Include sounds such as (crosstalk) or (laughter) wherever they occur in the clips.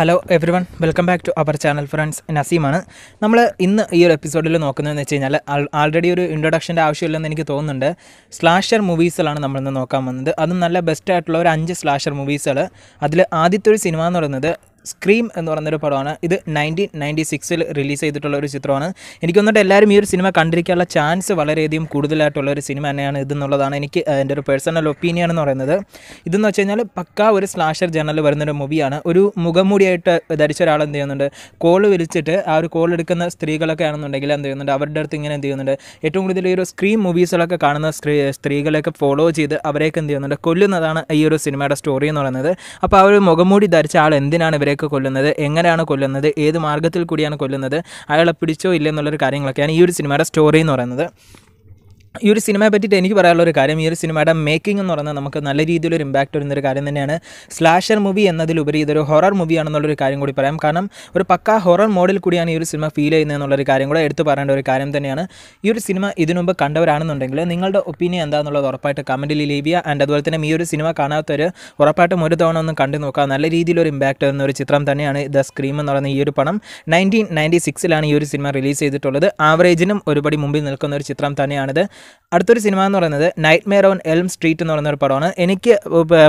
hello everyone welcome back to our channel friends നസീമാണ് നമ്മൾ ഇന്ന് ഈ ഒരു എപ്പിസോഡിൽ നോക്കുന്നതെന്ന് വെച്ച് കഴിഞ്ഞാൽ ആൾറെഡി ഒരു ഇൻട്രൊഡക്ഷൻ്റെ ആവശ്യമില്ലെന്ന് എനിക്ക് തോന്നുന്നുണ്ട് സ്ലാഷർ മൂവീസുകളാണ് നമ്മളിന്ന് നോക്കാൻ വന്നത് അതും നല്ല ബെസ്റ്റ് ആയിട്ടുള്ള ഒരു അഞ്ച് സ്ലാഷർ മൂവീസുകൾ അതിൽ ആദ്യത്തെ ഒരു സിനിമ എന്ന് പറയുന്നത് സ്ക്രീം എന്ന് പറയുന്നൊരു പടമാണ് ഇത് നയൻറ്റീൻ നയൻറ്റി സിക്സിൽ റിലീസ് ചെയ്തിട്ടുള്ള ഒരു ചിത്രമാണ് എനിക്ക് വന്നിട്ട് എല്ലാവരും ഈ ഒരു സിനിമ കണ്ടിരിക്കാനുള്ള ചാൻസ് വളരെയധികം കൂടുതലായിട്ടുള്ള ഒരു സിനിമ തന്നെയാണ് ഇതെന്നുള്ളതാണ് എനിക്ക് എൻ്റെ ഒരു പേഴ്സണൽ ഒപ്പീനിയൻ എന്ന് പറയുന്നത് ഇതെന്ന് വെച്ച് കഴിഞ്ഞാൽ പക്കാ ഒരു സ്ലാഷർ ജേണൽ വരുന്നൊരു മൂവിയാണ് ഒരു മുഖംമൂടിയായിട്ട് ധരിച്ച ഒരാൾ എന്ത് ചെയ്യുന്നുണ്ട് കോൾ വിളിച്ചിട്ട് ആ ഒരു കോൾ എടുക്കുന്ന സ്ത്രീകളൊക്കെ ആണെന്നുണ്ടെങ്കിൽ എന്ത് ചെയ്യുന്നുണ്ട് അവരുടെ അടുത്ത് ഇങ്ങനെ എന്ത് ചെയ്യുന്നുണ്ട് ഏറ്റവും കൂടുതൽ ഈ ഒരു സ്ക്രീം മൂവീസുകളൊക്കെ കാണുന്ന സ്ത്രീ സ്ത്രീകളെയൊക്കെ ഫോളോ ചെയ്ത് അവരെയൊക്കെ എന്ത് ചെയ്യുന്നുണ്ട് കൊല്ലുന്നതാണ് ഈ ഒരു സിനിമയുടെ സ്റ്റോറി എന്ന് പറയുന്നത് അപ്പോൾ ആ ഒരു മുഖംമൂടി ധരിച്ച ആൾ എന്തിനാണ് ഇവരെ ആരെയൊക്കെ കൊല്ലുന്നത് എങ്ങനെയാണ് കൊല്ലുന്നത് ഏത് മാർഗ്ഗത്തിൽ കൂടിയാണ് കൊല്ലുന്നത് അയാളെ പിടിച്ചോ ഇല്ലെന്നുള്ളൊരു കാര്യങ്ങളൊക്കെയാണ് ഈ ഒരു സിനിമയുടെ സ്റ്റോറി എന്ന് പറയുന്നത് ഈ ഒരു സിനിമയെ പറ്റിയിട്ട് എനിക്ക് പറയാനുള്ള ഒരു കാര്യം ഈ ഒരു സിനിമയുടെ മേക്കിംഗ് എന്ന് പറഞ്ഞാൽ നമുക്ക് നല്ല രീതിയിലൊരു ഇമ്പാക്റ്റ് വരുന്നൊരു കാര്യം തന്നെയാണ് സ്ലാഷർ മൂവി എന്നതിലുപരി ഇതൊരു ഹൊറർ മൂവി ആണെന്നുള്ളൊരു കാര്യം കൂടി പറയാം കാരണം ഒരു പക്ക ഹൊറർ മോഡിൽ കൂടിയാണ് ഈ ഒരു സിനിമ ഫീൽ ചെയ്യുന്നത് എന്നുള്ളൊരു കാര്യം കൂടെ എടുത്തു പറയേണ്ട ഒരു കാര്യം തന്നെയാണ് ഈ ഒരു സിനിമ ഇതിനുമുമ്പ് കണ്ടവരാണെന്നുണ്ടെങ്കിൽ നിങ്ങളുടെ ഒപ്പീനിയൻ എന്താണെന്നുള്ളത് ഉറപ്പായിട്ട് കമൻറ്റിൽ ലീവ് ചെയ്യുക ആൻഡ് അതുപോലെ തന്നെ ഈ ഒരു സിനിമ കാണാത്തവർ ഉറപ്പായിട്ടും ഒരു തവണ ഒന്ന് കണ്ടു നോക്കുക നല്ല രീതിയിലൊരു ഇമ്പാക്റ്റ് വരുന്ന ഒരു ചിത്രം തന്നെയാണ് ദ സ്ക്രീം എന്ന് പറയുന്ന ഈ ഒരു പണം നയൻറ്റീൻ നയൻറ്റി സിക്സിലാണ് ഈ ഒരു സിനിമ റിലീസ് ചെയ്തിട്ടുള്ളത് ആവറേജിനും ഒരുപടി മുമ്പിൽ നിൽക്കുന്ന ഒരു ചിത്രം തന്നെയാണിത് അടുത്തൊരു സിനിമ എന്ന് പറയുന്നത് nightmare on Elm Street എന്ന് പറയുന്ന ഒരു പടമാണ് എനിക്ക്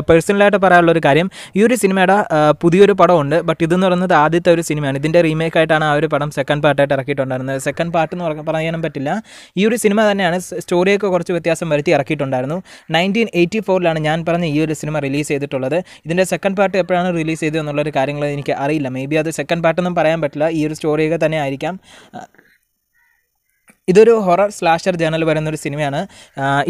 പേഴ്സണലായിട്ട് പറയാനുള്ള ഒരു കാര്യം ഈ ഒരു സിനിമയുടെ പുതിയൊരു പടമുണ്ട് ബട്ട് ഇതെന്ന് പറയുന്നത് ആദ്യത്തെ ഒരു സിനിമയാണ് ഇതിൻ്റെ റീമേക്ക് ആയിട്ടാണ് ആ ഒരു പടം സെക്കൻഡ് പാർട്ടായിട്ട് ഇറക്കിയിട്ടുണ്ടായിരുന്നത് സെക്കൻഡ് പാർട്ട് എന്ന് പറയാനും പറ്റില്ല ഈ ഒരു സിനിമ തന്നെയാണ് സ്റ്റോറിയൊക്കെ കുറച്ച് വ്യത്യാസം വരുത്തി ഇറക്കിയിട്ടുണ്ടായിരുന്നു നയൻറ്റീൻ എയ്റ്റി ഫോറിലാണ് ഞാൻ പറഞ്ഞ ഈ ഒരു സിനിമ റിലീസ് ചെയ്തിട്ടുള്ളത് ഇതിൻ്റെ സെക്കൻഡ് പാർട്ട് എപ്പോഴാണ് റിലീസ് ചെയ്തതെന്നുള്ളൊരു എന്നുള്ളൊരു കാര്യങ്ങൾ എനിക്ക് അറിയില്ല മേ ബി അത് സെക്കൻഡ് പാർട്ടൊന്നും പറയാൻ പറ്റില്ല ഈ ഒരു സ്റ്റോറിയൊക്കെ തന്നെ ആയിരിക്കാം ഇതൊരു ഹൊറർ സ്ലാഷർ ജേണൽ വരുന്ന ഒരു സിനിമയാണ്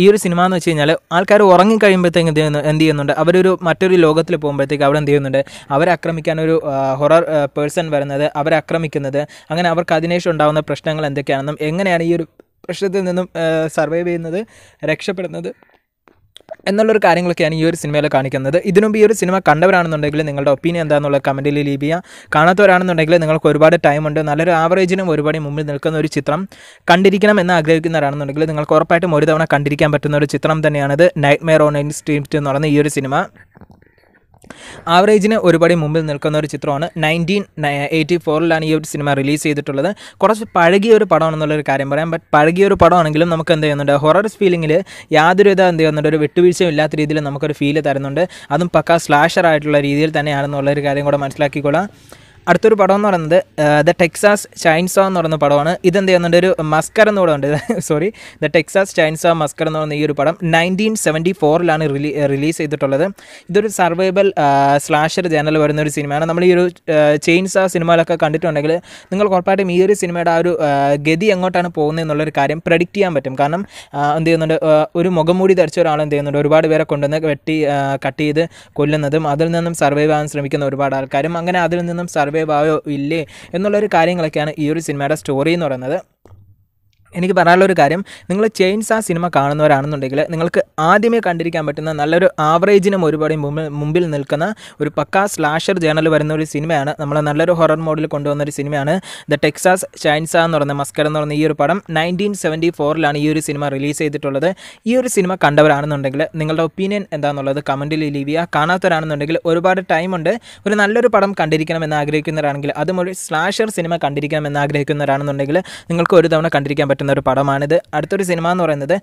ഈ ഒരു സിനിമ എന്ന് വെച്ച് കഴിഞ്ഞാൽ ആൾക്കാർ ഉറങ്ങിക്കഴിയുമ്പോഴത്തേക്ക് എന്ത് എന്ത് ചെയ്യുന്നുണ്ട് അവരൊരു മറ്റൊരു ലോകത്തിൽ പോകുമ്പോഴത്തേക്ക് അവിടെ എന്ത് ചെയ്യുന്നുണ്ട് അവരെ ആക്രമിക്കാൻ ഒരു ഹൊറർ പേഴ്സൺ വരുന്നത് അവരെ ആക്രമിക്കുന്നത് അങ്ങനെ അവർക്ക് അതിനേഷം ഉണ്ടാകുന്ന പ്രശ്നങ്ങൾ എന്തൊക്കെയാണെന്നും എങ്ങനെയാണ് ഈ ഒരു പ്രശ്നത്തിൽ നിന്നും സർവൈവ് ചെയ്യുന്നത് രക്ഷപ്പെടുന്നത് എന്നുള്ളൊരു കാര്യങ്ങളൊക്കെയാണ് ഈ ഒരു സിനിമയിൽ കാണിക്കുന്നത് ഇതിനുമുമ്പ് ഈ ഒരു സിനിമ കണ്ടവരാണെന്നുണ്ടെങ്കിൽ നിങ്ങളുടെ ഒപ്പീനിയൻ എന്താണെന്നുള്ള കമൻറ്റിൽ ലീവ് ചെയ്യുക കാണാത്തവരാണെന്നുണ്ടെങ്കിൽ നിങ്ങൾക്ക് ഒരുപാട് ടൈമുണ്ട് നല്ലൊരു ആവറേജിനും ഒരുപാട് മുമ്പിൽ നിൽക്കുന്ന ഒരു ചിത്രം കണ്ടിരിക്കണം എന്ന് ആഗ്രഹിക്കുന്നവരാണെന്നുണ്ടെങ്കിൽ നിങ്ങൾക്ക് ഉറപ്പായിട്ടും ഒരു തവണ കണ്ടിരിക്കാൻ പറ്റുന്ന ഒരു ചിത്രം തന്നെയാണിത് നൈറ്റ് മെയർ ഓൺ ഇൻസ്റ്റീറ്റ് എന്ന് പറയുന്ന ഈ ഒരു സിനിമ ആവറേജിന് ഒരുപടി മുമ്പിൽ നിൽക്കുന്ന ഒരു ചിത്രമാണ് നയൻറ്റീൻ എയ്റ്റി ഫോറിലാണ് ഈ ഒരു സിനിമ റിലീസ് ചെയ്തിട്ടുള്ളത് കുറച്ച് പഴകിയ ഒരു പടമാണെന്നുള്ളൊരു കാര്യം പറയാം ബട്ട് പഴകിയ ഒരു പടമാണെങ്കിലും നമുക്ക് എന്ത് ചെയ്യുന്നുണ്ട് ഹൊറർ യാതൊരു യാതൊരുവിധ എന്ത് ചെയ്യുന്നുണ്ട് ഒരു വിട്ടുവീഴ്ചയും ഇല്ലാത്ത രീതിയിൽ നമുക്കൊരു ഫീൽ തരുന്നുണ്ട് അതും പക്കാ സ്ലാഷർ ആയിട്ടുള്ള രീതിയിൽ തന്നെയാണെന്നുള്ളൊരു കാര്യം കൂടെ മനസ്സിലാക്കിക്കൊള്ളാം അടുത്തൊരു പടം എന്ന് പറയുന്നത് ദ ടെക്സാസ് ചൈൻസോ എന്ന് പറയുന്ന പടമാണ് എന്ത് ചെയ്യുന്നുണ്ട് ഒരു മസ്കർ എന്ന് കൂടെ ഉണ്ട് sorry (laughs) the Texas chainsaw massacre എന്ന് പറയുന്ന ഈ ഒരു പടം നയൻറ്റീൻ സെവൻറ്റി ഫോറിലാണ് റിലീ റിലീസ് ചെയ്തിട്ടുള്ളത് ഇതൊരു സർവൈബൽ സ്ലാഷർ ജേനൽ വരുന്ന ഒരു സിനിമയാണ് നമ്മൾ ഈ ഒരു ചെയിൻസോ സിനിമകളൊക്കെ കണ്ടിട്ടുണ്ടെങ്കിൽ നിങ്ങൾ ഉറപ്പായിട്ടും ഈ ഒരു സിനിമയുടെ ആ ഒരു ഗതി എങ്ങോട്ടാണ് പോകുന്നത് എന്നുള്ളൊരു കാര്യം പ്രഡിക്റ്റ് ചെയ്യാൻ പറ്റും കാരണം എന്ത് ചെയ്യുന്നുണ്ട് ഒരു മുഖംമൂടി ധരിച്ച ഒരാൾ എന്ത് ചെയ്യുന്നുണ്ട് ഒരുപാട് പേരെ കൊണ്ടുവന്ന് വെട്ടി കട്ട് ചെയ്ത് കൊല്ലുന്നതും അതിൽ നിന്നും സർവൈവ് ആകാൻ ശ്രമിക്കുന്ന ഒരുപാട് ആൾക്കാരും അങ്ങനെ അതിൽ നിന്നും സർവൈവ് സർവൈവ് ആയോ ഇല്ലേ എന്നുള്ളൊരു കാര്യങ്ങളൊക്കെയാണ് ഈ ഒരു സിനിമയുടെ സ്റ്റോറി എന്ന് പറയുന്നത് എനിക്ക് പറയാനുള്ള ഒരു കാര്യം നിങ്ങൾ ചെയിൻസ് ആ സിനിമ കാണുന്നവരാണെന്നുണ്ടെങ്കിൽ നിങ്ങൾക്ക് ആദ്യമേ കണ്ടിരിക്കാൻ പറ്റുന്ന നല്ലൊരു ആവറേജിനും ഒരുപാട് മുമ്പിൽ മുമ്പിൽ നിൽക്കുന്ന ഒരു പക്കാ സ്ലാഷർ ജേണൽ വരുന്ന ഒരു സിനിമയാണ് നമ്മൾ നല്ലൊരു ഹൊറർ മോഡിൽ കൊണ്ടുവന്ന ഒരു സിനിമയാണ് ദ ടെക്സാസ് ചൈൻസ എന്ന് പറയുന്ന മസ്കർ എന്ന് പറയുന്ന ഈ ഒരു പടം നയൻറ്റീൻ സെവൻറ്റി ഫോറിലാണ് ഈ ഒരു സിനിമ റിലീസ് ചെയ്തിട്ടുള്ളത് ഈ ഒരു സിനിമ കണ്ടവരാണെന്നുണ്ടെങ്കിൽ നിങ്ങളുടെ ഒപ്പീനിയൻ എന്താണെന്നുള്ളത് കമൻറ്റിൽ ലീവ് ചെയ്യുക കാണാത്തവരാണെന്നുണ്ടെങ്കിൽ ഒരുപാട് ടൈമുണ്ട് ഒരു നല്ലൊരു പടം കണ്ടിരിക്കണം എന്ന് ആഗ്രഹിക്കുന്നവരാണെങ്കിൽ അതും ഒരു സ്ലാഷർ സിനിമ കണ്ടിരിക്കണം എന്ന് ആഗ്രഹിക്കുന്നവരാണെന്നുണ്ടെങ്കിൽ നിങ്ങൾക്ക് ഒരു തവണ കണ്ടിരിക്കാൻ പറ്റും പറ്റുന്ന ഒരു പടമാണിത് അടുത്തൊരു സിനിമ എന്ന് പറയുന്നത്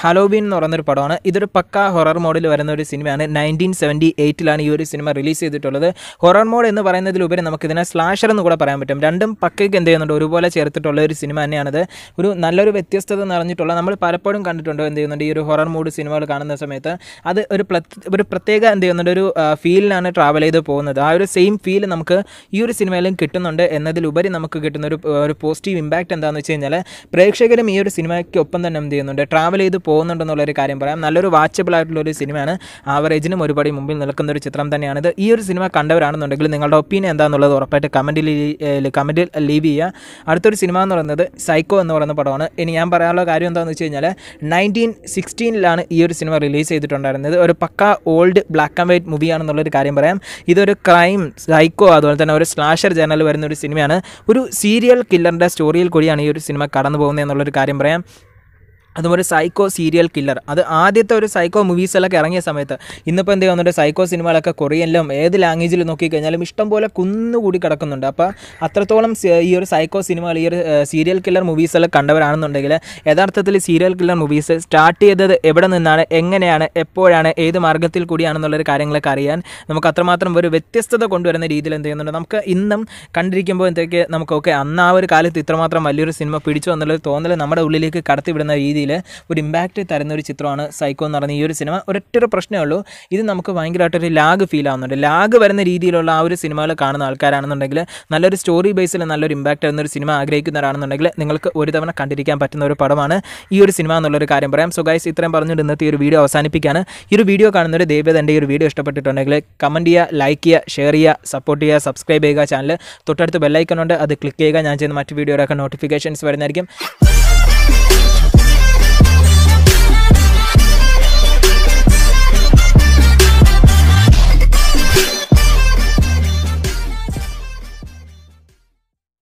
ഹലോബീൻ എന്ന് പറയുന്നൊരു പടമാണ് ഇതൊരു പക്ക ഹൊറർ മോഡിൽ വരുന്ന ഒരു സിനിമയാണ് നയൻറ്റീൻ സെവൻറ്റി എയ്റ്റിലാണ് ഈ ഒരു സിനിമ റിലീസ് ചെയ്തിട്ടുള്ളത് ഹൊറർ മോഡ് എന്ന് പറയുന്നതിലുപരി നമുക്കിതിനെ സ്ലാഷർ എന്ന് കൂടെ പറയാൻ പറ്റും രണ്ടും പക്കയ്ക്ക് എന്ത് ചെയ്യുന്നുണ്ട് ഒരുപോലെ ചേർത്തിട്ടുള്ള ഒരു സിനിമ തന്നെയാണത് ഒരു നല്ലൊരു വ്യത്യസ്തത നിറഞ്ഞിട്ടുള്ള നമ്മൾ പലപ്പോഴും കണ്ടിട്ടുണ്ട് എന്ത് ചെയ്യുന്നുണ്ട് ഈ ഒരു ഹൊറർ മോഡ് സിനിമകൾ കാണുന്ന സമയത്ത് അത് ഒരു ഒരു പ്രത്യേക എന്ത് ചെയ്യുന്നുണ്ട് ഒരു ഫീലിനാണ് ട്രാവൽ ചെയ്ത് പോകുന്നത് ആ ഒരു സെയിം ഫീൽ നമുക്ക് ഈ ഒരു സിനിമയിലും കിട്ടുന്നുണ്ട് എന്നതിലുപരി നമുക്ക് കിട്ടുന്ന ഒരു ഒരു പോസിറ്റീവ് ഇമ്പാക്റ്റ് എന്താണെന്ന് വെച്ച് കഴിഞ്ഞാൽ പ്രേക്ഷകരും ഈ ഒരു സിനിമയ്ക്കൊപ്പം തന്നെ എന്ത് ചെയ്യുന്നുണ്ട് ട്രാവൽ ചെയ്ത് പോകുന്നുണ്ടെന്നുള്ള ഒരു കാര്യം പറയാം നല്ലൊരു വാച്ചബിൾ ആയിട്ടുള്ള ഒരു സിനിമയാണ് ആവറേജിനും ഒരുപാട് മുമ്പിൽ നിൽക്കുന്ന ഒരു ചിത്രം ഇത് ഈ ഒരു സിനിമ കണ്ടവരാണെന്നുണ്ടെങ്കിൽ നിങ്ങളുടെ ഒപ്പീനിയൻ എന്താണെന്നുള്ളത് ഉറപ്പായിട്ട് കമൻറ്റിൽ കമൻറ്റിൽ ലീവ് ചെയ്യുക അടുത്തൊരു സിനിമ എന്ന് പറയുന്നത് സൈക്കോ എന്ന് പറയുന്ന പടമാണ് ഇനി ഞാൻ പറയാനുള്ള കാര്യം എന്താണെന്ന് വെച്ച് കഴിഞ്ഞാൽ നയൻറ്റീൻ സിക്സ്റ്റീനിലാണ് ഈ ഒരു സിനിമ റിലീസ് ചെയ്തിട്ടുണ്ടായിരുന്നത് ഒരു പക്ക ഓൾഡ് ബ്ലാക്ക് ആൻഡ് വൈറ്റ് മൂവിയാണെന്നുള്ളൊരു കാര്യം പറയാം ഇതൊരു ക്രൈം സൈക്കോ അതുപോലെ തന്നെ ഒരു സ്ലാഷർ ജേണൽ വരുന്ന ഒരു സിനിമയാണ് ഒരു സീരിയൽ കില്ലറിൻ്റെ സ്റ്റോറിയിൽ കൂടിയാണ് ഈ ഒരു സിനിമ കടന്നു പോകുന്നത് എന്നുള്ളൊരു കാര്യം പറയാം അതുപോലെ സൈക്കോ സീരിയൽ കില്ലർ അത് ആദ്യത്തെ ഒരു സൈക്കോ മൂവീസിലൊക്കെ ഇറങ്ങിയ സമയത്ത് ഇന്നിപ്പോൾ എന്ത് ചെയ്യുന്നുണ്ട് സൈക്കോ സിനിമകളൊക്കെ കൊറിയനിലും ഏത് ലാംഗ്വേജിൽ നോക്കിക്കഴിഞ്ഞാലും ഇഷ്ടംപോലെ കുന്നുകൂടി കിടക്കുന്നുണ്ട് അപ്പോൾ അത്രത്തോളം ഈ ഒരു സൈക്കോ സിനിമകൾ ഈ ഒരു സീരിയൽ കില്ലർ മൂവീസിലൊക്കെ കണ്ടവരാണെന്നുണ്ടെങ്കിൽ യഥാർത്ഥത്തിൽ സീരിയൽ കില്ലർ മൂവീസ് സ്റ്റാർട്ട് ചെയ്തത് എവിടെ നിന്നാണ് എങ്ങനെയാണ് എപ്പോഴാണ് ഏത് മാർഗ്ഗത്തിൽ കൂടിയാണെന്നുള്ളൊരു കാര്യങ്ങളൊക്കെ അറിയാൻ നമുക്ക് അത്രമാത്രം ഒരു വ്യത്യസ്തത കൊണ്ടുവരുന്ന രീതിയിൽ എന്ത് ചെയ്യുന്നുണ്ട് നമുക്ക് ഇന്നും കണ്ടിരിക്കുമ്പോൾ എന്തൊക്കെ നമുക്ക് ഓക്കെ അന്ന് ആ ഒരു കാലത്ത് ഇത്രമാത്രം വലിയൊരു സിനിമ പിടിച്ചു എന്നുള്ളൊരു തോന്നൽ നമ്മുടെ ഉള്ളിലേക്ക് കടത്തിവിടുന്ന രീതി രീതിയിൽ ഒരു ഇമ്പാക്റ്റ് തരുന്ന ഒരു ചിത്രമാണ് സൈക്കോ എന്ന് പറയുന്ന ഈ ഒരു സിനിമ ഒരൊറ്റൊരു പ്രശ്നമേ ഉള്ളൂ ഇത് നമുക്ക് ഭയങ്കരമായിട്ടൊരു ലാഗ് ഫീൽ ആവുന്നുണ്ട് ലാഗ് വരുന്ന രീതിയിലുള്ള ആ ഒരു സിനിമകൾ കാണുന്ന ആൾക്കാരാണെന്നുണ്ടെങ്കിൽ നല്ലൊരു സ്റ്റോറി ബേസിൽ നല്ലൊരു ഇമ്പാക്റ്റ് തരുന്ന ഒരു സിനിമ ആഗ്രഹിക്കുന്നവരാണെന്നുണ്ടെങ്കിൽ നിങ്ങൾക്ക് ഒരു തവണ കണ്ടിരിക്കാൻ പറ്റുന്ന ഒരു പടമാണ് ഈ ഒരു സിനിമ എന്നുള്ളൊരു കാര്യം പറയാം സോ ഗൈസ് ഇത്രയും പറഞ്ഞുകൊണ്ട് ഇന്നത്തെ ഒരു വീഡിയോ അവസാനിപ്പിക്കുകയാണ് ഈ ഒരു വീഡിയോ ഒരു ദൈവത എൻ്റെ ഈ ഒരു വീഡിയോ ഇഷ്ടപ്പെട്ടിട്ടുണ്ടെങ്കിൽ കമൻറ്റ് ചെയ്യുക ലൈക്ക് ചെയ്യുക ഷെയർ ചെയ്യുക സപ്പോർട്ട് ചെയ്യുക സബ്സ്ക്രൈബ് ചെയ്യുക ചാനൽ തൊട്ടടുത്ത് ബെല്ലൈക്കൺ ഉണ്ട് അത് ക്ലിക്ക് ചെയ്യുക ഞാൻ ചെയ്യുന്ന മറ്റ് വീഡിയോയുടെയൊക്കെ നോട്ടിഫിക്കേഷൻസ് വരുന്നതായിരിക്കും